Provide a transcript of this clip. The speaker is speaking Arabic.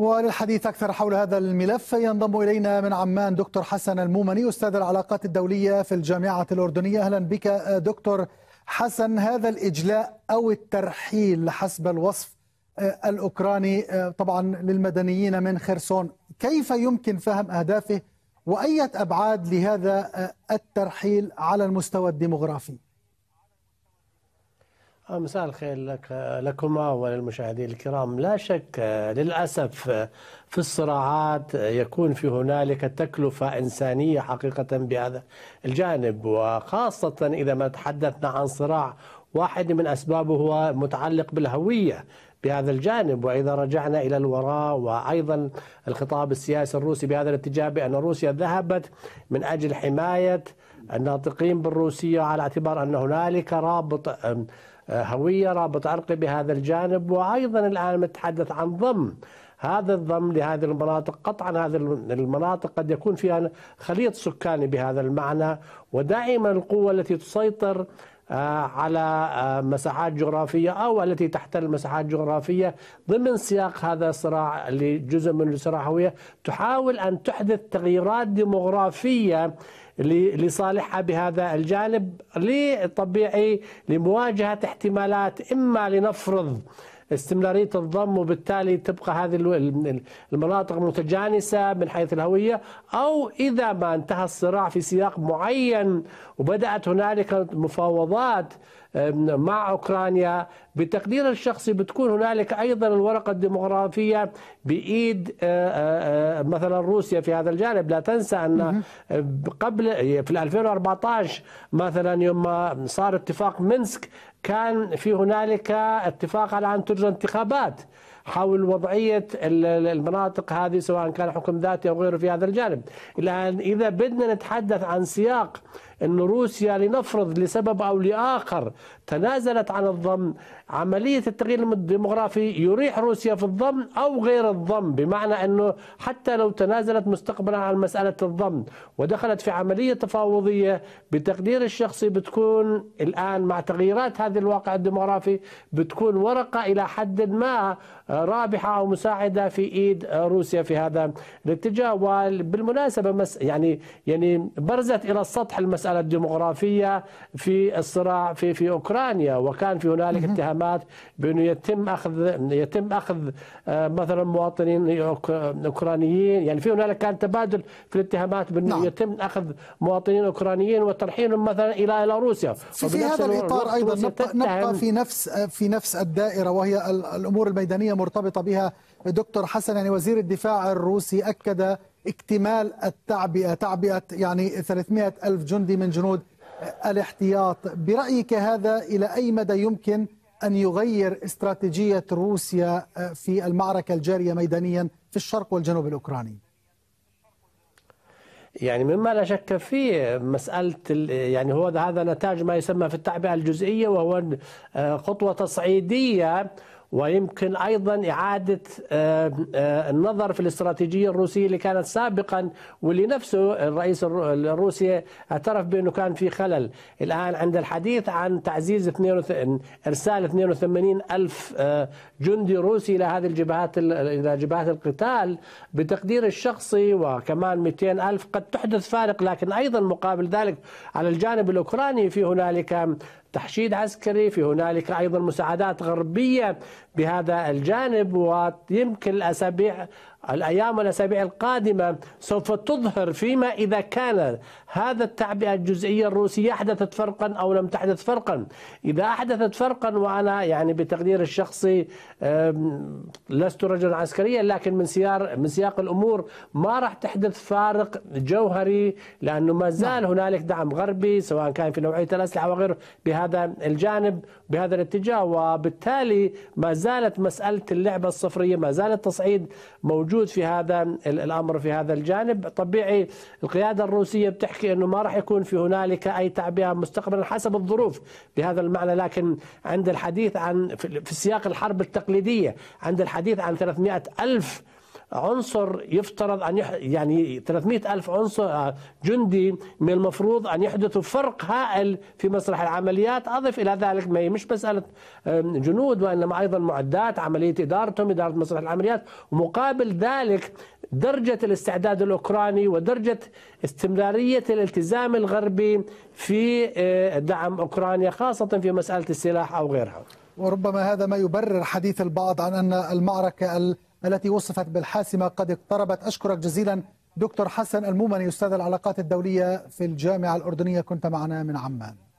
وللحديث أكثر حول هذا الملف ينضم إلينا من عمان دكتور حسن المومني أستاذ العلاقات الدولية في الجامعة الأردنية أهلا بك دكتور حسن هذا الإجلاء أو الترحيل حسب الوصف آه، الأوكراني آه، طبعا للمدنيين من خرسون كيف يمكن فهم أهدافه وأية أبعاد لهذا آه، الترحيل على المستوى الديمغرافي؟ آه، مساء الخير لك لكما وللمشاهدين الكرام لا شك آه، للأسف آه، في الصراعات يكون في هنالك تكلفة إنسانية حقيقة بهذا الجانب وخاصة إذا ما تحدثنا عن صراع واحد من أسبابه هو متعلق بالهوية بهذا الجانب وإذا رجعنا إلى الوراء وأيضا الخطاب السياسي الروسي بهذا الاتجاه بأن روسيا ذهبت من أجل حماية الناطقين بالروسية على اعتبار أن هنالك رابط هوية رابط عرقي بهذا الجانب وأيضا الآن نتحدث عن ضم هذا الضم لهذه المناطق قطعا هذه المناطق قد يكون فيها خليط سكاني بهذا المعنى ودائما القوة التي تسيطر آه، على آه، مساحات جغرافية أو التي تحتل مساحات جغرافية ضمن سياق هذا الصراع اللي جزء من الصراع هوية تحاول أن تحدث تغييرات ديموغرافية لصالحها بهذا الجانب لطبيعي لمواجهة احتمالات إما لنفرض استمرارية الضم وبالتالي تبقى هذه المناطق متجانسة من حيث الهوية أو إذا ما انتهى الصراع في سياق معين وبدأت هنالك مفاوضات مع اوكرانيا بتقدير الشخصي بتكون هنالك ايضا الورقه الديموغرافيه بايد أه، أه، أه، مثلا روسيا في هذا الجانب لا تنسى ان قبل في 2014 مثلا يوم صار اتفاق منسك كان في هنالك اتفاق على ان تجرى انتخابات حول وضعية المناطق هذه سواء كان حكم ذاتي أو غيره في هذا الجانب الآن إذا بدنا نتحدث عن سياق أن روسيا لنفرض لسبب أو لآخر تنازلت عن الضم عملية التغيير الديمغرافي يريح روسيا في الضم أو غير الضم بمعنى أنه حتى لو تنازلت مستقبلا عن مسألة الضم ودخلت في عملية تفاوضية بتقدير الشخصي بتكون الآن مع تغييرات هذا الواقع الديمغرافي بتكون ورقة إلى حد ما آه، رابحة أو مساعدة في إيد آه، روسيا في هذا الاتجاه وبالمناسبة مس يعني يعني برزت إلى السطح المسألة المسألة الديمغرافية في الصراع في في أوكرانيا وكان في هنالك اتهامات بأنه يتم أخذ يتم أخذ آه، مثلا مواطنين أوكرانيين يعني في هنالك كان تبادل في الاتهامات بأنه نعم. يتم أخذ مواطنين أوكرانيين وترحيلهم مثلا إلى إلى روسيا في, في هذا الإطار أيضا نبقى, نبقى في نفس في نفس الدائرة وهي الأمور الميدانية مرتبطة بها دكتور حسن يعني وزير الدفاع الروسي أكد اكتمال التعبئة تعبئة يعني 300 ألف جندي من جنود الاحتياط برأيك هذا إلى أي مدى يمكن أن يغير استراتيجية روسيا آه، في المعركة الجارية ميدانيا في الشرق والجنوب الأوكراني يعني مما لا شك فيه مسألة يعني هو هذا نتاج ما يسمى في التعبئة الجزئية وهو آه، خطوة تصعيدية ويمكن ايضا اعاده آه، النظر في الاستراتيجيه الروسيه اللي كانت سابقا واللي نفسه الرئيس الروسي اعترف بانه كان في خلل، الان عند الحديث عن تعزيز ارسال 82 الف آه، جندي روسي الى هذه الجبهات الى جبهات القتال بتقدير الشخصي وكمان 200 الف قد تحدث فارق لكن ايضا مقابل ذلك على الجانب الاوكراني في هنالك تحشيد عسكري في هنالك أيضا مساعدات غربية بهذا الجانب ويمكن الأسابيع الأيام والأسابيع القادمة سوف تظهر فيما إذا كان هذا التعبئة الجزئية الروسية أحدثت فرقا أو لم تحدث فرقا إذا أحدثت فرقا وأنا يعني بتقدير الشخصي لست رجلا عسكريا لكن من سيار من سياق الأمور ما راح تحدث فارق جوهري لأنه ما نعم. زال هنالك دعم غربي سواء كان في نوعية الأسلحة وغيره بهذا الجانب بهذا الاتجاه وبالتالي ما زالت مسألة اللعبة الصفرية ما زال التصعيد موجود موجود في هذا الامر في هذا الجانب طبيعي القياده الروسيه بتحكي انه ما راح يكون في هنالك اي تعبئه مستقبلا حسب الظروف بهذا المعنى لكن عند الحديث عن في سياق الحرب التقليديه عند الحديث عن 300 الف عنصر يفترض أن يح... يعني 300 ألف عنصر آه، جندي من المفروض أن يحدثوا فرق هائل في مسرح العمليات أضف إلى ذلك ما هي مش مسألة جنود وإنما أيضا معدات عملية إدارتهم إدارة مسرح العمليات ومقابل ذلك درجة الاستعداد الأوكراني ودرجة استمرارية الالتزام الغربي في آه، دعم أوكرانيا خاصة في مسألة السلاح أو غيرها وربما هذا ما يبرر حديث البعض عن أن المعركة ال... التي وصفت بالحاسمة قد اقتربت أشكرك جزيلا دكتور حسن المومني أستاذ العلاقات الدولية في الجامعة الأردنية كنت معنا من عمان